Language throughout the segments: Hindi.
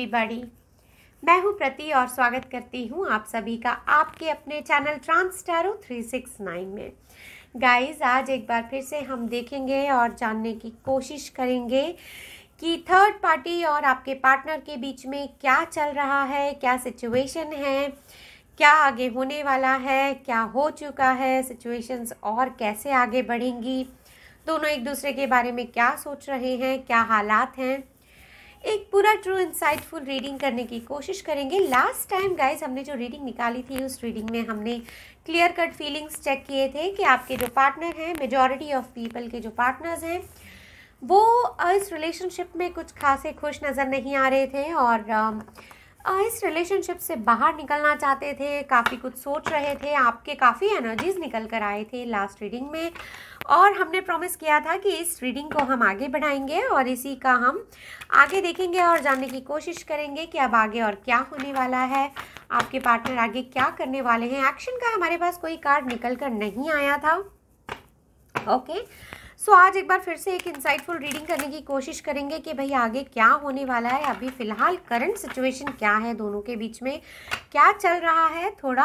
एवरीबॉडी मैं हूं प्रति और स्वागत करती हूं आप सभी का आपके अपने चैनल सिक्स 369 में गाइस आज एक बार फिर से हम देखेंगे और जानने की कोशिश करेंगे कि थर्ड पार्टी और आपके पार्टनर के बीच में क्या चल रहा है क्या सिचुएशन है क्या आगे होने वाला है क्या हो चुका है सिचुएशंस और कैसे आगे बढ़ेंगी दोनों एक दूसरे के बारे में क्या सोच रहे हैं क्या हालात हैं एक पूरा ट्रू इंसाइटफुल रीडिंग करने की कोशिश करेंगे लास्ट टाइम गाइज हमने जो रीडिंग निकाली थी उस रीडिंग में हमने क्लियर कट फीलिंग्स चेक किए थे कि आपके जो पार्टनर हैं मेजॉरिटी ऑफ पीपल के जो पार्टनर्स हैं वो इस रिलेशनशिप में कुछ खासे खुश नज़र नहीं आ रहे थे और इस रिलेशनशिप से बाहर निकलना चाहते थे काफ़ी कुछ सोच रहे थे आपके काफ़ी एनर्जीज निकल कर आए थे लास्ट रीडिंग में और हमने प्रॉमिस किया था कि इस रीडिंग को हम आगे बढ़ाएंगे और इसी का हम आगे देखेंगे और जानने की कोशिश करेंगे कि अब आगे और क्या होने वाला है आपके पार्टनर आगे क्या करने वाले हैं एक्शन का हमारे पास कोई कार्ड निकल कर नहीं आया था ओके okay. सो आज एक बार फिर से एक इंसाइटफुल रीडिंग करने की कोशिश करेंगे कि भाई आगे क्या होने वाला है अभी फ़िलहाल करंट सिचुएशन क्या है दोनों के बीच में क्या चल रहा है थोड़ा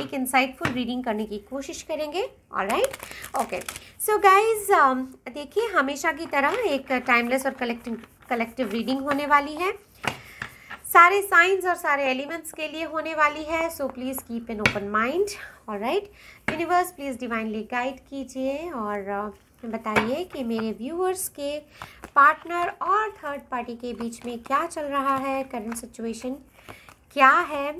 एक इंसाइटफुल रीडिंग करने की कोशिश करेंगे और राइट ओके सो गाइज देखिए हमेशा की तरह एक टाइमलेस और कलेक्टिव कलेक्टिव रीडिंग होने वाली है सारे साइंस और सारे एलिमेंट्स के लिए होने वाली है so please keep an open mind और right universe please divinely guide कीजिए और uh, बताइए कि मेरे व्यूअर्स के पार्टनर और थर्ड पार्टी के बीच में क्या चल रहा है करंट सिचुएशन क्या है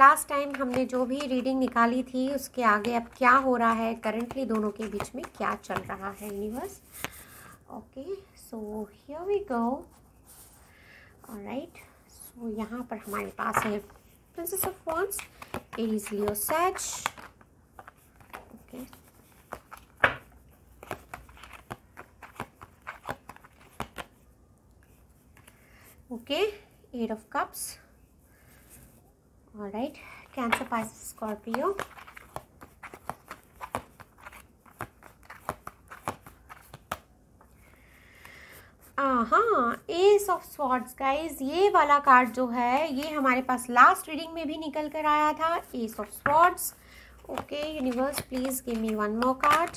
लास्ट टाइम हमने जो भी रीडिंग निकाली थी उसके आगे अब क्या हो रहा है करंटली दोनों के बीच में क्या चल रहा है universe okay so here we go right so यहाँ पर हमारे पास है princess of wands Aries Leo सैच ओके के एट ऑफ कप्स और राइट कैंसर pisces स्कॉर्पियो हाँ एस ऑफ स्वॉर्ड्स गाइज ये वाला कार्ड जो है ये हमारे पास लास्ट रीडिंग में भी निकल कर आया था ace of swords okay universe please give me one more card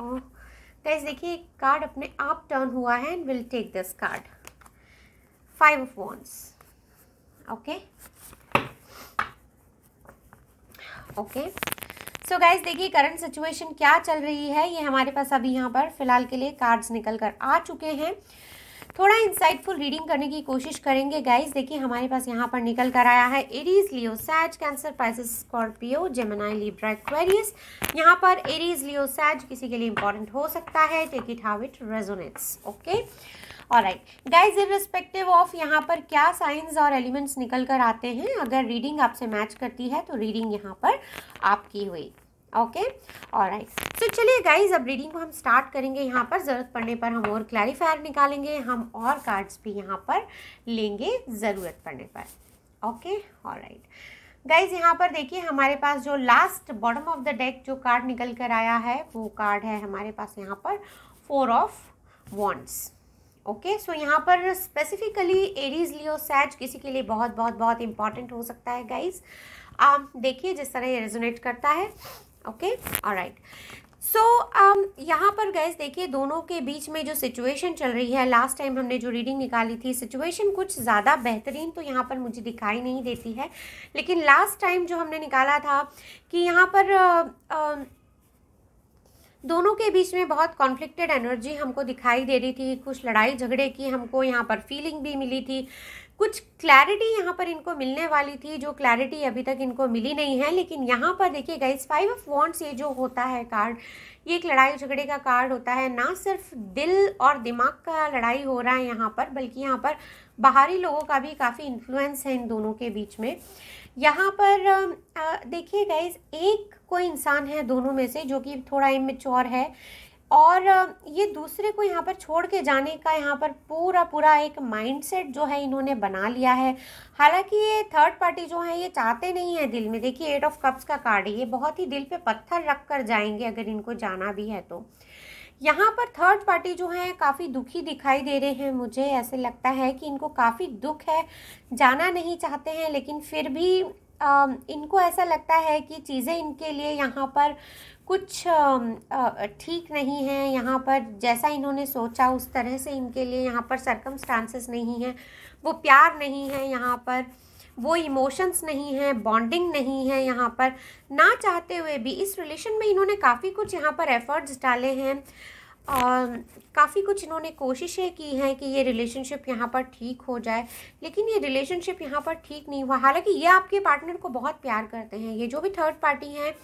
guys देखिए कार्ड अपने आप टर्न हुआ है and will take this card five of wands okay okay so guys देखिए करंट सिचुएशन क्या चल रही है ये हमारे पास अभी यहाँ पर फिलहाल के लिए कार्ड्स निकल कर आ चुके हैं थोड़ा इंसाइटफुल रीडिंग करने की कोशिश करेंगे गाइज देखिए हमारे पास यहाँ पर निकल कर आया है एरीज लियो सैज Cancer Pisces Scorpio Gemini Libra Aquarius यहाँ पर एरीज लियो सैज किसी के लिए इंपॉर्टेंट हो सकता है take it how it resonates okay okay? और राइट गाइज इरिस्पेक्टिव ऑफ यहाँ पर क्या साइंस और एलिमेंट्स निकल कर आते हैं अगर रीडिंग आपसे मैच करती है तो रीडिंग यहाँ पर आपकी हुई ओके और राइट तो चलिए गाइज अब रीडिंग को हम स्टार्ट करेंगे यहाँ पर ज़रूरत पड़ने पर हम और क्लैरिफायर निकालेंगे हम और कार्ड्स भी यहाँ पर लेंगे ज़रूरत पड़ने पर ओके और राइट गाइज यहाँ पर देखिए हमारे पास जो last bottom of the deck जो कार्ड निकल कर आया है वो कार्ड है हमारे पास यहाँ पर four of wands okay so यहाँ पर स्पेसिफिकली एरीज लियो सैज किसी के लिए बहुत बहुत बहुत इंपॉर्टेंट हो सकता है गाइज आप um, देखिए जिस तरह ये रेजोनेट करता है ओके और राइट सो यहाँ पर गैस देखिए दोनों के बीच में जो सिचुएशन चल रही है लास्ट टाइम हमने जो रीडिंग निकाली थी सिचुएशन कुछ ज़्यादा बेहतरीन तो यहाँ पर मुझे दिखाई नहीं देती है लेकिन लास्ट टाइम जो हमने निकाला था कि यहाँ पर uh, uh, दोनों के बीच में बहुत कॉन्फ्लिक्टेड एनर्जी हमको दिखाई दे रही थी कुछ लड़ाई झगड़े की हमको यहाँ पर फीलिंग भी मिली थी कुछ क्लैरिटी यहाँ पर इनको मिलने वाली थी जो क्लैरिटी अभी तक इनको मिली नहीं है लेकिन यहाँ पर देखिए गाइस फाइव ऑफ वॉन्ट्स ये जो होता है कार्ड ये एक लड़ाई झगड़े का कार्ड होता है ना सिर्फ दिल और दिमाग का लड़ाई हो रहा है यहाँ पर बल्कि यहाँ पर बाहरी लोगों का भी काफ़ी इन्फ्लुएंस है इन दोनों के बीच में यहाँ पर देखिए गाइज एक कोई इंसान है दोनों में से जो कि थोड़ा इमेच्योर है और ये दूसरे को यहाँ पर छोड़ के जाने का यहाँ पर पूरा पूरा एक माइंडसेट जो है इन्होंने बना लिया है हालांकि ये थर्ड पार्टी जो है ये चाहते नहीं है दिल में देखिए एट ऑफ कप्स का कार्ड है ये बहुत ही दिल पे पत्थर रख कर जाएंगे अगर इनको जाना भी है तो यहाँ पर थर्ड पार्टी जो हैं काफ़ी दुखी दिखाई दे रहे हैं मुझे ऐसे लगता है कि इनको काफ़ी दुख है जाना नहीं चाहते हैं लेकिन फिर भी आ, इनको ऐसा लगता है कि चीज़ें इनके लिए यहाँ पर कुछ ठीक नहीं है यहाँ पर जैसा इन्होंने सोचा उस तरह से इनके लिए यहाँ पर सरकम नहीं है वो प्यार नहीं है यहाँ पर वो इमोशंस नहीं है बॉन्डिंग नहीं है यहाँ पर ना चाहते हुए भी इस रिलेशन में इन्होंने काफ़ी कुछ यहाँ पर एफर्ट्स डाले हैं और काफ़ी कुछ इन्होंने कोशिशें की हैं कि ये रिलेशनशिप यहाँ पर ठीक हो जाए लेकिन ये रिलेशनशिप यहाँ पर ठीक नहीं हुआ हालांकि ये आपके पार्टनर को बहुत प्यार करते हैं ये जो भी थर्ड पार्टी हैं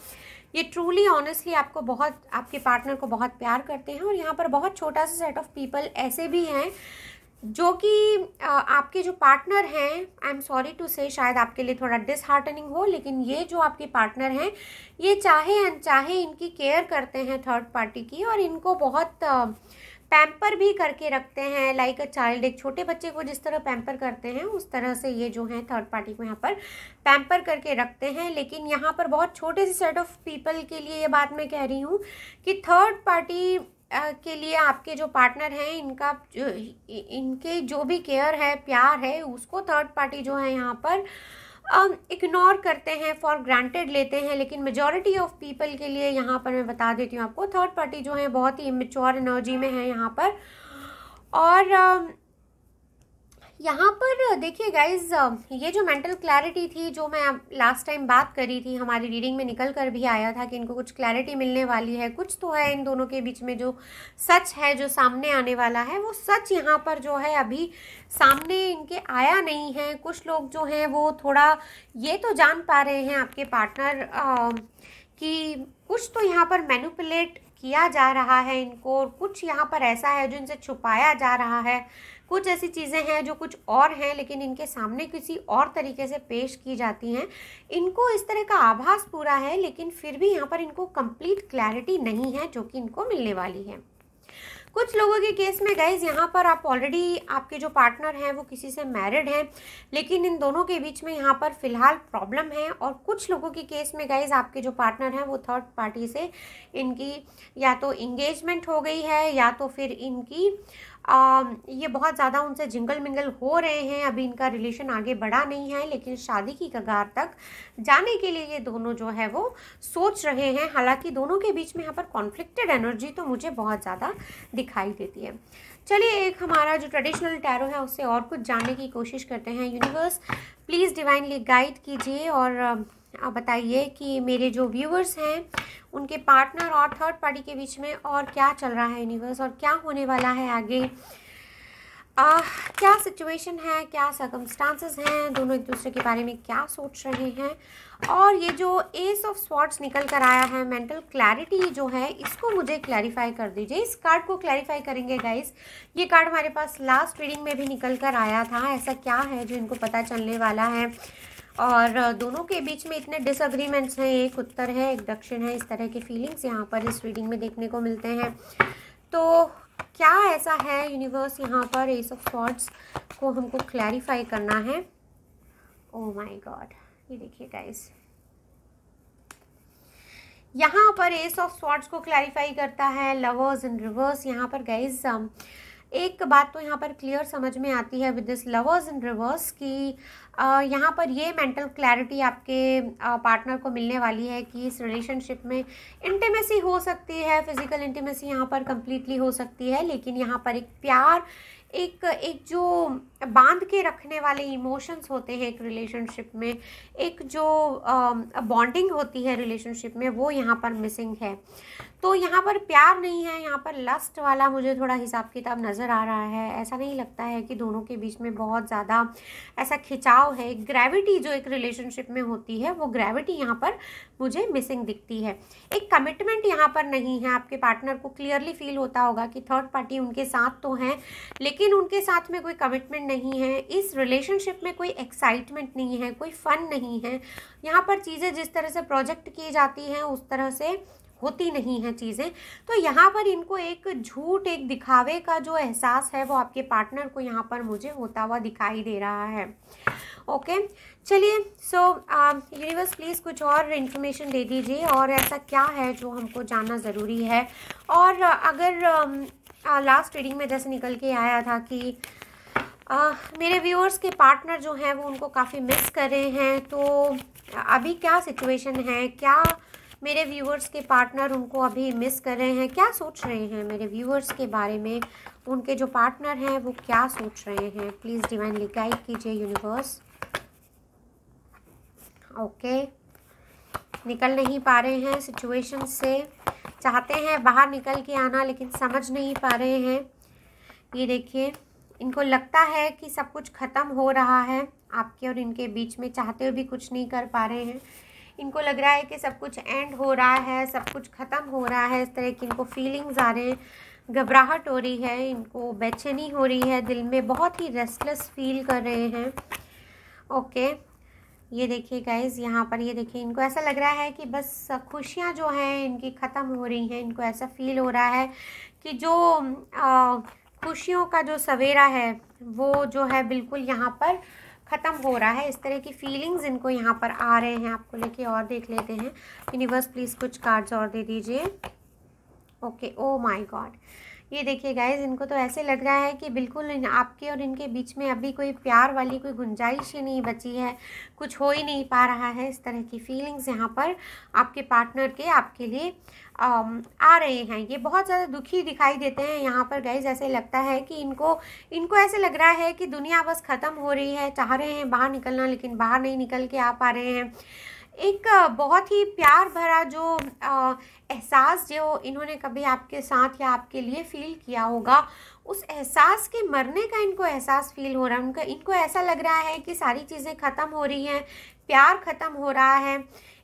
ये ट्रूली ऑनेस्टली आपको बहुत आपके पार्टनर को बहुत प्यार करते हैं और यहाँ पर बहुत छोटा सा सेट ऑफ पीपल ऐसे भी हैं जो कि आपके जो पार्टनर हैं आई एम सॉरी टू से शायद आपके लिए थोड़ा डिसहार्टनिंग हो लेकिन ये जो आपके पार्टनर हैं ये चाहे अनचाहे इनकी केयर करते हैं थर्ड पार्टी की और इनको बहुत पैम्पर भी करके रखते हैं लाइक अ चाइल्ड एक छोटे बच्चे को जिस तरह पैम्पर करते हैं उस तरह से ये जो हैं थर्ड पार्टी को यहाँ पर पैम्पर करके रखते हैं लेकिन यहाँ पर बहुत छोटे से सेट ऑफ पीपल के लिए ये बात मैं कह रही हूँ कि थर्ड पार्टी के लिए आपके जो पार्टनर हैं इनका जो, इनके जो भी केयर है प्यार है उसको थर्ड पार्टी जो है यहाँ पर इग्नोर करते हैं फॉर ग्रांटेड लेते हैं लेकिन मेजॉरिटी ऑफ पीपल के लिए यहाँ पर मैं बता देती हूँ आपको थर्ड पार्टी जो है बहुत ही इमेच्योर एनर्जी में है यहाँ पर और यहाँ पर देखिए गाइज ये जो मेंटल क्लैरिटी थी जो मैं लास्ट टाइम बात करी थी हमारी रीडिंग में निकल कर भी आया था कि इनको कुछ क्लैरिटी मिलने वाली है कुछ तो है इन दोनों के बीच में जो सच है जो सामने आने वाला है वो सच यहाँ पर जो है अभी सामने इनके आया नहीं है कुछ लोग जो हैं वो थोड़ा ये तो जान पा रहे हैं आपके पार्टनर कि कुछ तो यहाँ पर मैनुपलेट किया जा रहा है इनको और कुछ यहाँ पर ऐसा है जो इनसे छुपाया जा रहा है कुछ ऐसी चीज़ें हैं जो कुछ और हैं लेकिन इनके सामने किसी और तरीके से पेश की जाती हैं इनको इस तरह का आभास पूरा है लेकिन फिर भी यहाँ पर इनको कंप्लीट क्लैरिटी नहीं है जो कि इनको मिलने वाली है कुछ लोगों के केस में गए यहाँ पर आप ऑलरेडी आपके जो पार्टनर हैं वो किसी से मैरिड हैं लेकिन इन दोनों के बीच में यहाँ पर फिलहाल प्रॉब्लम है और कुछ लोगों के केस में गए आपके जो पार्टनर हैं वो थर्ड पार्टी से इनकी या तो इंगेजमेंट हो गई है या तो फिर इनकी आ, ये बहुत ज़्यादा उनसे जिंगल मिंगल हो रहे हैं अभी इनका रिलेशन आगे बढ़ा नहीं है लेकिन शादी की कगार तक जाने के लिए ये दोनों जो है वो सोच रहे हैं हालांकि दोनों के बीच में यहाँ पर कॉन्फ्लिक्टेड एनर्जी तो मुझे बहुत ज़्यादा दिखाई देती है चलिए एक हमारा जो ट्रेडिशनल टैरो है उससे और कुछ जानने की कोशिश करते हैं यूनिवर्स प्लीज़ डिवाइनली गाइड कीजिए और आप बताइए कि मेरे जो व्यूअर्स हैं उनके पार्टनर और थर्ड पार्टी के बीच में और क्या चल रहा है यूनिवर्स और क्या होने वाला है आगे आ, क्या सिचुएशन है क्या सर्कमस्टांसेस हैं दोनों एक दूसरे के बारे में क्या सोच रहे हैं और ये जो एस ऑफ स्पॉट्स निकल कर आया है मेंटल क्लैरिटी जो है इसको मुझे क्लैरिफाई कर दीजिए इस कार्ड को क्लैरिफाई करेंगे गाइस ये कार्ड हमारे पास लास्ट रीडिंग में भी निकल कर आया था ऐसा क्या है जो इनको पता चलने वाला है और दोनों के बीच में इतने डिसअग्रीमेंट्स हैं एक उत्तर है एक दक्षिण है इस तरह की फीलिंग्स यहाँ पर इस रीडिंग में देखने को मिलते हैं तो क्या ऐसा है यूनिवर्स यहाँ पर एस ऑफ थॉट्स को हमको क्लैरिफाई करना है ओ माई गॉड ये देखिए गाइस यहाँ पर एस ऑफ स्वॉर्ड्स को क्लैरिफाई करता है लवर्स इन रिवर्स यहाँ पर गाइज एक बात तो यहाँ पर क्लियर समझ में आती है with this lovers in reverse कि यहाँ पर ये मेंटल क्लैरिटी आपके पार्टनर को मिलने वाली है कि इस रिलेशनशिप में इंटीमेसी हो सकती है फिज़िकल इंटीमेसी यहाँ पर कम्प्लीटली हो सकती है लेकिन यहाँ पर एक प्यार एक एक जो बांध के रखने वाले इमोशंस होते हैं एक रिलेशनशिप में एक जो बॉन्डिंग होती है रिलेशनशिप में वो यहाँ पर मिसिंग है तो यहाँ पर प्यार नहीं है यहाँ पर लस्ट वाला मुझे थोड़ा हिसाब किताब नज़र आ रहा है ऐसा नहीं लगता है कि दोनों के बीच में बहुत ज़्यादा ऐसा खिंचाव है ग्रेविटी जो एक रिलेशनशिप में होती है वो ग्रेविटी यहाँ पर मुझे मिसिंग दिखती है एक कमिटमेंट यहाँ पर नहीं है आपके पार्टनर को क्लियरली फील होता होगा कि थर्ड पार्टी उनके साथ तो हैं लेकिन उनके साथ में कोई कमिटमेंट नहीं है इस रिलेशनशिप में कोई एक्साइटमेंट नहीं है कोई फ़न नहीं है यहाँ पर चीज़ें जिस तरह से प्रोजेक्ट की जाती हैं उस तरह से होती नहीं है चीज़ें तो यहाँ पर इनको एक झूठ एक दिखावे का जो एहसास है वो आपके पार्टनर को यहाँ पर मुझे होता हुआ दिखाई दे रहा है ओके चलिए सो यूनिवर्स प्लीज़ कुछ और इन्फॉर्मेशन दे दीजिए और ऐसा क्या है जो हमको जानना ज़रूरी है और अगर लास्ट um, रीडिंग uh, में जैसे निकल के आया था कि आ, मेरे व्यूअर्स के पार्टनर जो हैं वो उनको काफ़ी मिस कर रहे हैं तो अभी क्या सिचुएशन है क्या मेरे व्यूअर्स के पार्टनर उनको अभी मिस कर रहे हैं क्या सोच रहे हैं मेरे व्यूअर्स के बारे में उनके जो पार्टनर हैं वो क्या सोच रहे हैं प्लीज़ डिवाइनली गाइड कीजिए यूनिवर्स ओके निकल नहीं पा रहे हैं सिचुएशन से चाहते हैं बाहर निकल के आना लेकिन समझ नहीं पा रहे हैं ये देखिए इनको लगता है कि सब कुछ ख़त्म हो रहा है आपके और इनके बीच में चाहते हुए भी कुछ नहीं कर पा रहे हैं इनको लग रहा है कि सब कुछ एंड हो रहा है सब कुछ ख़त्म हो रहा है इस तरह की इनको फीलिंग्स आ रहे हैं घबराहट हो रही है इनको बेचैनी हो रही है दिल में बहुत ही रेस्टलेस फील कर रहे हैं ओके ये देखिए गाइज यहाँ पर ये देखिए इनको ऐसा लग रहा है कि बस खुशियाँ जो हैं इनकी ख़त्म हो रही हैं इनको ऐसा फील हो रहा है कि जो आ, खुशियों का जो सवेरा है वो जो है बिल्कुल यहाँ पर ख़त्म हो रहा है इस तरह की फीलिंग्स इनको यहाँ पर आ रहे हैं आपको लेके और देख लेते हैं यूनिवर्स प्लीज़ कुछ कार्ड्स और दे दीजिए ओके ओ माय गॉड ये देखिए गाइज इनको तो ऐसे लग रहा है कि बिल्कुल आपके और इनके बीच में अभी कोई प्यार वाली कोई गुंजाइश ही नहीं बची है कुछ हो ही नहीं पा रहा है इस तरह की फीलिंग्स यहाँ पर आपके पार्टनर के आपके लिए आ रहे हैं ये बहुत ज़्यादा दुखी दिखाई देते हैं यहाँ पर गाइज ऐसे लगता है कि इनको इनको ऐसे लग रहा है कि दुनिया बस ख़त्म हो रही है चाह रहे हैं बाहर निकलना लेकिन बाहर नहीं निकल के आ पा रहे हैं एक बहुत ही प्यार भरा जो एहसास जो इन्होंने कभी आपके साथ या आपके लिए फ़ील किया होगा उस एहसास के मरने का इनको एहसास फील हो रहा है उनका इनको ऐसा लग रहा है कि सारी चीज़ें ख़त्म हो रही हैं प्यार ख़त्म हो रहा है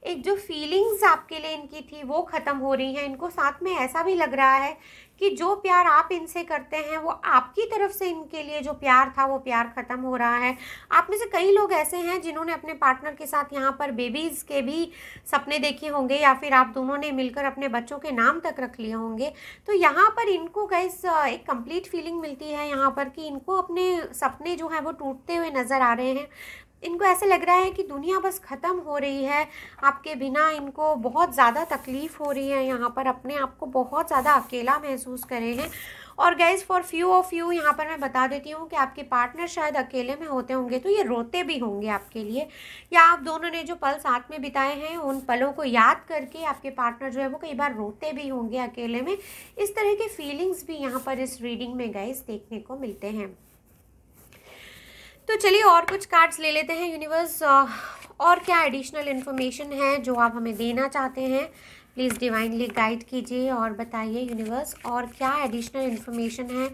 एक जो फीलिंग्स आपके लिए इनकी थी वो ख़त्म हो रही हैं इनको साथ में ऐसा भी लग रहा है कि जो प्यार आप इनसे करते हैं वो आपकी तरफ से इनके लिए जो प्यार था वो प्यार ख़त्म हो रहा है आप में से कई लोग ऐसे हैं जिन्होंने अपने पार्टनर के साथ यहाँ पर बेबीज़ के भी सपने देखे होंगे या फिर आप दोनों ने मिलकर अपने बच्चों के नाम तक रख लिए होंगे तो यहाँ पर इनको गैस एक कंप्लीट फीलिंग मिलती है यहाँ पर कि इनको अपने सपने जो हैं वो टूटते हुए नज़र आ रहे हैं इनको ऐसे लग रहा है कि दुनिया बस ख़त्म हो रही है आपके बिना इनको बहुत ज़्यादा तकलीफ़ हो रही है यहाँ पर अपने आप को बहुत ज़्यादा अकेला महसूस रहे हैं और guess for few of you यहाँ पर मैं बता देती हूँ कि आपके पार्टनर शायद अकेले में होते होंगे तो ये रोते भी होंगे आपके लिए या आप दोनों ने जो पल साथ में बिताए हैं उन पलों को याद करके आपके पार्टनर जो है वो कई बार रोते भी होंगे अकेले में इस तरह के फीलिंग्स भी यहाँ पर इस रीडिंग में गैस देखने को मिलते हैं तो चलिए और कुछ कार्ड्स ले लेते हैं यूनिवर्स और क्या एडिशनल इन्फॉर्मेशन है जो आप हमें देना चाहते हैं प्लीज़ डिवाइनली गाइड कीजिए और बताइए यूनिवर्स और क्या एडिशनल इन्फॉर्मेशन है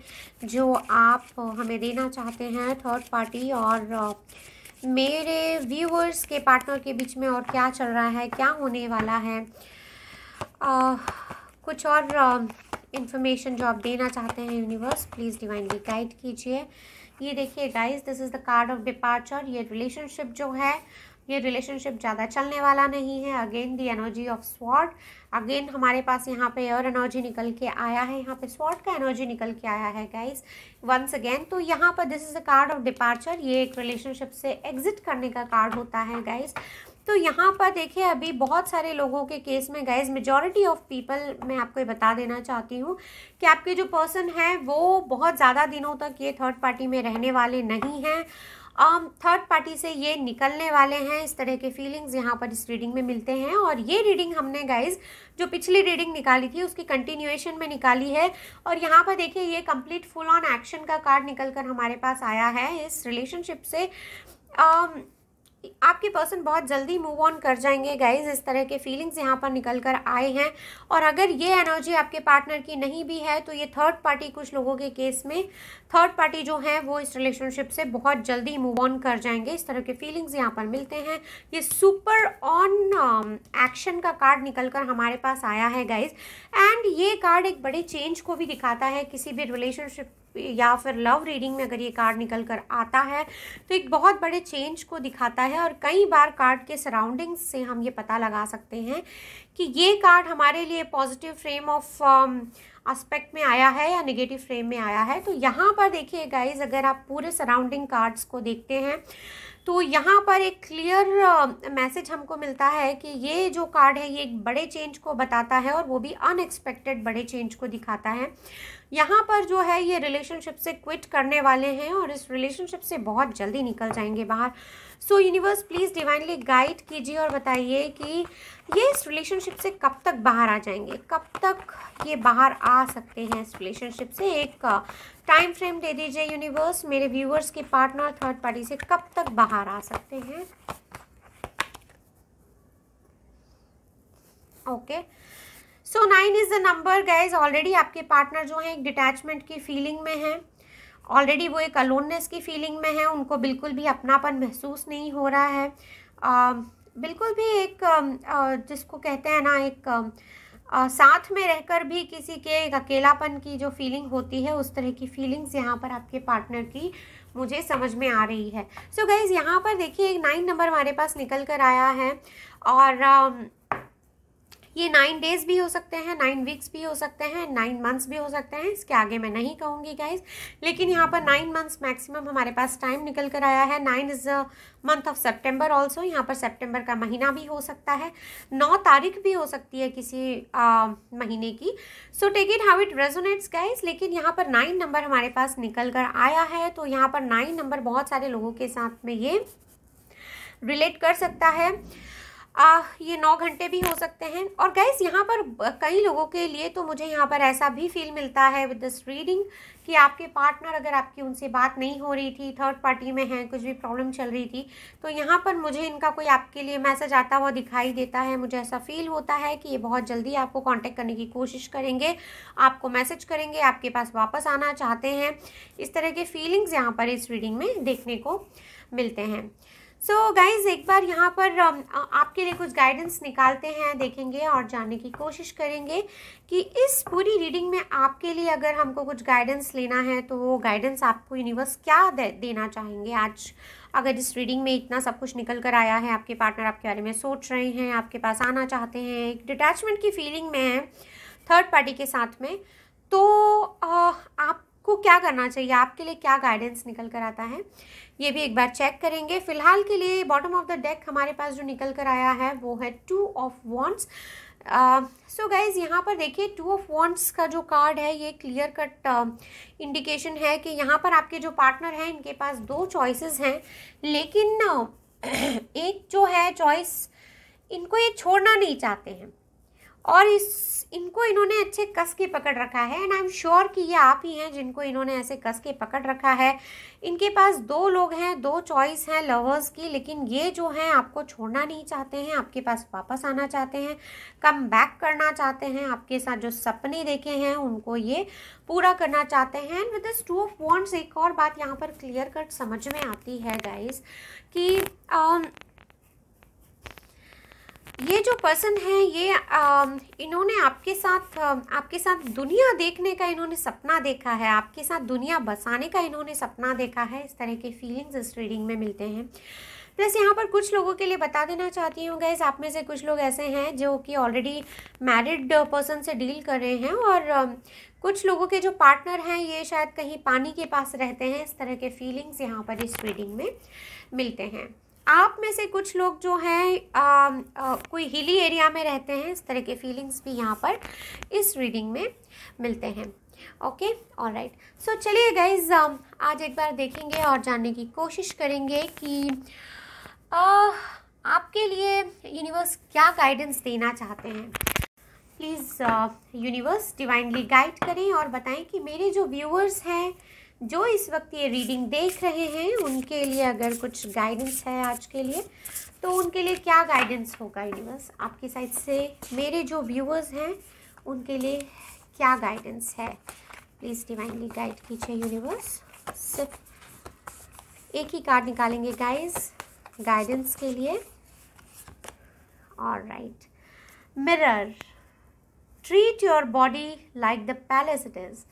जो आप हमें देना चाहते हैं थर्ड पार्टी और मेरे व्यूअर्स के पार्टनर के बीच में और क्या चल रहा है क्या होने वाला है आ, कुछ और इन्फॉर्मेशन जो आप देना चाहते हैं यूनिवर्स प्लीज़ डिवाइनली गाइड कीजिए ये देखिए guys this is the card of departure ये रिलेशनशिप जो है ये रिलेशनशिप ज़्यादा चलने वाला नहीं है again the energy of swords again हमारे पास यहाँ पे और एनर्जी निकल के आया है यहाँ पे स्वॉट का एनर्जी निकल के आया है गाइस वंस अगेन तो यहाँ पर this is a card of departure ये एक रिलेशनशिप से एग्जिट करने का कार्ड होता है गाइस तो यहाँ पर देखिए अभी बहुत सारे लोगों के केस में गाइज मेजॉरिटी ऑफ पीपल मैं आपको ये बता देना चाहती हूँ कि आपके जो पर्सन हैं वो बहुत ज़्यादा दिनों तक ये थर्ड पार्टी में रहने वाले नहीं हैं थर्ड um, पार्टी से ये निकलने वाले हैं इस तरह के फीलिंग्स यहाँ पर इस रीडिंग में मिलते हैं और ये रीडिंग हमने गाइज जो पिछली रीडिंग निकाली थी उसकी कंटिन्यूएशन में निकाली है और यहाँ पर देखिए ये कंप्लीट फुल ऑन एक्शन का कार्ड निकल कर हमारे पास आया है इस रिलेशनशिप से um, आपके पर्सन बहुत जल्दी मूव ऑन कर जाएंगे गाइज इस तरह के फीलिंग्स यहाँ पर निकल कर आए हैं और अगर ये एनर्जी आपके पार्टनर की नहीं भी है तो ये थर्ड पार्टी कुछ लोगों के केस में थर्ड पार्टी जो है वो इस रिलेशनशिप से बहुत जल्दी मूव ऑन कर जाएंगे इस तरह के फीलिंग्स यहाँ पर मिलते हैं ये सुपर ऑन एक्शन का कार्ड निकल कर हमारे पास आया है गाइज एंड ये कार्ड एक बड़े चेंज को भी दिखाता है किसी भी रिलेशनशिप या फिर लव रीडिंग में अगर ये कार्ड निकल कर आता है तो एक बहुत बड़े चेंज को दिखाता है और कई बार कार्ड के सराउंडिंग्स से हम ये पता लगा सकते हैं कि ये कार्ड हमारे लिए पॉजिटिव फ्रेम ऑफ एस्पेक्ट में आया है या नेगेटिव फ्रेम में आया है तो यहाँ पर देखिए गाइज अगर आप पूरे सराउंडिंग कार्ड्स को देखते हैं तो यहाँ पर एक क्लियर मैसेज um, हमको मिलता है कि ये जो कार्ड है ये एक बड़े चेंज को बताता है और वो भी अनएक्सपेक्टेड बड़े चेंज को दिखाता है यहाँ पर जो है ये रिलेशनशिप से क्विट करने वाले हैं और इस रिलेशनशिप से बहुत जल्दी निकल जाएंगे बाहर so universe please divinely guide कीजिए और बताइए कि ये इस रिलेशनशिप से कब तक बाहर आ जाएंगे कब तक ये बाहर आ सकते हैं इस रिलेशनशिप से एक टाइम फ्रेम दे दीजिए यूनिवर्स मेरे व्यूवर्स के पार्टनर थर्ड पार्टी से कब तक बाहर आ सकते हैं okay okay. So nine is the number guys already आपके पार्टनर जो हैं एक डिटैचमेंट की फीलिंग में हैं ऑलरेडी वो एक अलोननेस की फीलिंग में है उनको बिल्कुल भी अपनापन महसूस नहीं हो रहा है आ, um, बिल्कुल भी एक आ, um, uh, जिसको कहते हैं ना एक आ, um, uh, साथ में रहकर भी किसी के एक अकेलापन की जो फीलिंग होती है उस तरह की फीलिंग्स यहाँ पर आपके पार्टनर की मुझे समझ में आ रही है सो गाइज़ यहाँ पर देखिए एक नाइन नंबर हमारे पास निकल कर आया है और ये नाइन डेज भी हो सकते हैं नाइन वीक्स भी हो सकते हैं नाइन मंथ्स भी हो सकते हैं इसके आगे मैं नहीं कहूँगी गाइज लेकिन यहाँ पर नाइन मंथ्स मैक्सिमम हमारे पास टाइम निकल कर आया है nine is a month of September also यहाँ पर सेप्टेम्बर का महीना भी हो सकता है नौ तारीख भी हो सकती है किसी आ, महीने की so take it how it resonates guys लेकिन यहाँ पर नाइन नंबर हमारे पास निकल कर आया है तो यहाँ पर नाइन नंबर बहुत सारे लोगों के साथ में ये रिलेट कर सकता है आ, ये नौ घंटे भी हो सकते हैं और गैस यहाँ पर कई लोगों के लिए तो मुझे यहाँ पर ऐसा भी फील मिलता है विद दिस रीडिंग कि आपके पार्टनर अगर आपकी उनसे बात नहीं हो रही थी थर्ड पार्टी में है कुछ भी प्रॉब्लम चल रही थी तो यहाँ पर मुझे इनका कोई आपके लिए मैसेज आता हुआ दिखाई देता है मुझे ऐसा फील होता है कि ये बहुत जल्दी आपको कॉन्टेक्ट करने की कोशिश करेंगे आपको मैसेज करेंगे आपके पास वापस आना चाहते हैं इस तरह के फीलिंग्स यहाँ पर इस रीडिंग में देखने को मिलते हैं सो so गाइज एक बार यहाँ पर um, आपके लिए कुछ गाइडेंस निकालते हैं देखेंगे और जानने की कोशिश करेंगे कि इस पूरी रीडिंग में आपके लिए अगर हमको कुछ गाइडेंस लेना है तो वो गाइडेंस आपको यूनिवर्स क्या दे, देना चाहेंगे आज अगर इस रीडिंग में इतना सब कुछ निकल कर आया है आपके पार्टनर आपके बारे में सोच रहे हैं आपके पास आना चाहते हैं एक डिटैचमेंट की फीलिंग में है थर्ड पार्टी के साथ में तो आ, आप को क्या करना चाहिए आपके लिए क्या गाइडेंस निकल कर आता है ये भी एक बार चेक करेंगे फिलहाल के लिए बॉटम ऑफ द डेक हमारे पास जो निकल कर आया है वो है two of wands so guys यहाँ पर देखिए टू ऑफ वॉन्ट्स का जो कार्ड है ये क्लियर कट इंडिकेशन है कि यहाँ पर आपके जो पार्टनर हैं इनके पास दो चॉइसेस हैं लेकिन uh, एक जो है चॉइस इनको ये छोड़ना नहीं चाहते हैं और इस इनको इन्होंने अच्छे कस के पकड़ रखा है एंड आई एम श्योर कि ये आप ही हैं जिनको इन्होंने ऐसे कस के पकड़ रखा है इनके पास दो लोग हैं दो चॉइस हैं लवर्स की लेकिन ये जो हैं आपको छोड़ना नहीं चाहते हैं आपके पास वापस आना चाहते हैं कम बैक करना चाहते हैं आपके साथ जो सपने देखे हैं उनको ये पूरा करना चाहते हैं and with this two of wands एक और बात यहाँ पर क्लियर कट समझ में आती है गाइज कि um, ये जो पर्सन है ये आ, इन्होंने आपके साथ आपके साथ दुनिया देखने का इन्होंने सपना देखा है आपके साथ दुनिया बसाने का इन्होंने सपना देखा है इस तरह के फीलिंग्स इस रीडिंग में मिलते हैं प्लस यहाँ पर कुछ लोगों के लिए बता देना चाहती हूँ गैस आप में से कुछ लोग ऐसे हैं जो कि ऑलरेडी मैरिड पर्सन से डील कर रहे हैं और कुछ लोगों के जो पार्टनर हैं ये शायद कहीं पानी के पास रहते हैं इस तरह के फीलिंग्स यहाँ पर इस रीडिंग में मिलते हैं आप में से कुछ लोग जो हैं कोई हिली एरिया में रहते हैं इस तरह के फीलिंग्स भी यहाँ पर इस रीडिंग में मिलते हैं ओके ऑल राइट सो चलिए गाइज आज एक बार देखेंगे और जानने की कोशिश करेंगे कि uh, आपके लिए यूनिवर्स क्या गाइडेंस देना चाहते हैं प्लीज़ यूनिवर्स डिवाइनली गाइड करें और बताएं कि मेरे जो व्यूअर्स हैं जो इस वक्त ये रीडिंग देख रहे हैं उनके लिए अगर कुछ गाइडेंस है आज के लिए तो उनके लिए क्या गाइडेंस होगा यूनिवर्स आपकी साइड से मेरे जो व्यूअर्स हैं उनके लिए क्या गाइडेंस है प्लीज़ डिवाइनली गाइड कीजिए यूनिवर्स सिर्फ एक ही कार्ड निकालेंगे गाइस गाइडेंस के लिए और right mirror treat your body like the palace it is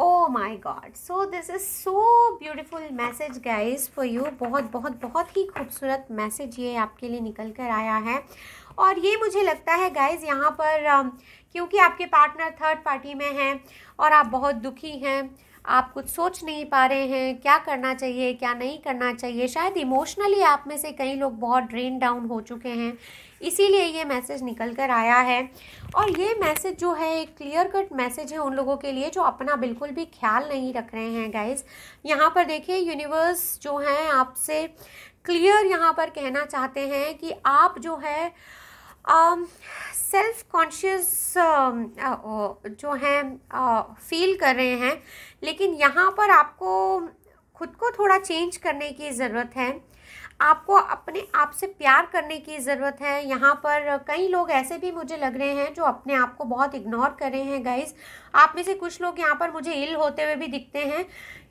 oh my god so this is so beautiful message guys for you बहुत बहुत बहुत ही खूबसूरत मैसेज ये आपके लिए निकल कर आया है और ये मुझे लगता है गाइज यहाँ पर क्योंकि आपके पार्टनर थर्ड पार्टी में हैं और आप बहुत दुखी हैं आप कुछ सोच नहीं पा रहे हैं क्या करना चाहिए क्या नहीं करना चाहिए शायद इमोशनली आप में से कई लोग बहुत ड्रेन डाउन हो चुके हैं इसीलिए ये मैसेज निकल कर आया है और ये मैसेज जो है एक क्लियर कट मैसेज है उन लोगों के लिए जो अपना बिल्कुल भी ख्याल नहीं रख रहे हैं गाइज यहाँ पर देखिए यूनिवर्स जो हैं आपसे क्लियर यहाँ पर कहना चाहते हैं कि आप जो है सेल्फ um, कॉन्शियस um, जो हैं फील कर रहे हैं लेकिन यहाँ पर आपको खुद को थोड़ा चेंज करने की ज़रूरत है आपको अपने आप से प्यार करने की ज़रूरत है यहाँ पर कई लोग ऐसे भी मुझे लग रहे हैं जो अपने आप को बहुत इग्नोर कर रहे हैं गाइस आप में से कुछ लोग यहाँ पर मुझे इल होते हुए भी दिखते हैं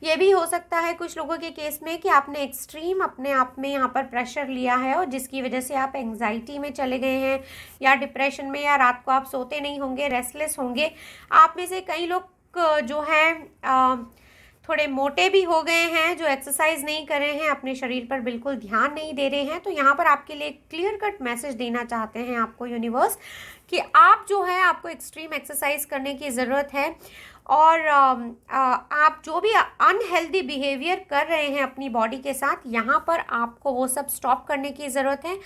ये भी हो सकता है कुछ लोगों के केस में कि आपने एक्सट्रीम अपने आप में यहाँ पर प्रेशर लिया है और जिसकी वजह से आप एंग्जाइटी में चले गए हैं या डिप्रेशन में या रात को आप सोते नहीं होंगे रेस्टलेस होंगे आप में से कई लोग जो हैं थोड़े मोटे भी हो गए हैं जो एक्सरसाइज नहीं कर रहे हैं अपने शरीर पर बिल्कुल ध्यान नहीं दे रहे हैं तो यहाँ पर आपके लिए क्लियर कट मैसेज देना चाहते हैं आपको यूनिवर्स कि आप जो है आपको एक्सट्रीम एक्सरसाइज करने की ज़रूरत है और आप जो भी अनहेल्दी बिहेवियर कर रहे हैं अपनी बॉडी के साथ यहाँ पर आपको वो सब स्टॉप करने की ज़रूरत है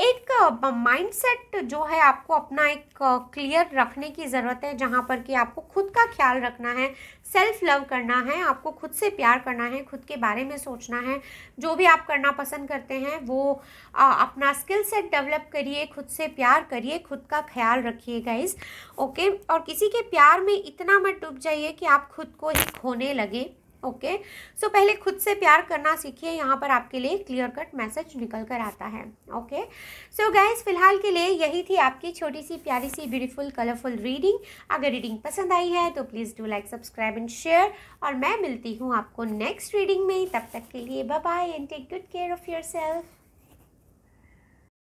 एक माइंडसेट जो है आपको अपना एक क्लियर रखने की ज़रूरत है जहाँ पर कि आपको खुद का ख्याल रखना है सेल्फ लव करना है आपको खुद से प्यार करना है खुद के बारे में सोचना है जो भी आप करना पसंद करते हैं वो आ, अपना स्किल सेट डेवलप करिए खुद से प्यार करिए खुद का ख्याल रखिए गाइज ओके और किसी के प्यार में इतना मत डूब जाइए कि आप खुद को ही खोने लगे ओके सो पहले खुद से प्यार करना सीखिए यहाँ पर आपके लिए क्लियर कट मैसेज निकल कर आता है ओके सो गैस फिलहाल के लिए यही थी आपकी छोटी सी प्यारी सी ब्यूटीफुल कलरफुल रीडिंग अगर रीडिंग पसंद आई है तो please do like subscribe and share और मैं मिलती हूँ आपको नेक्स्ट रीडिंग में तब तक के लिए bye and take good care of your self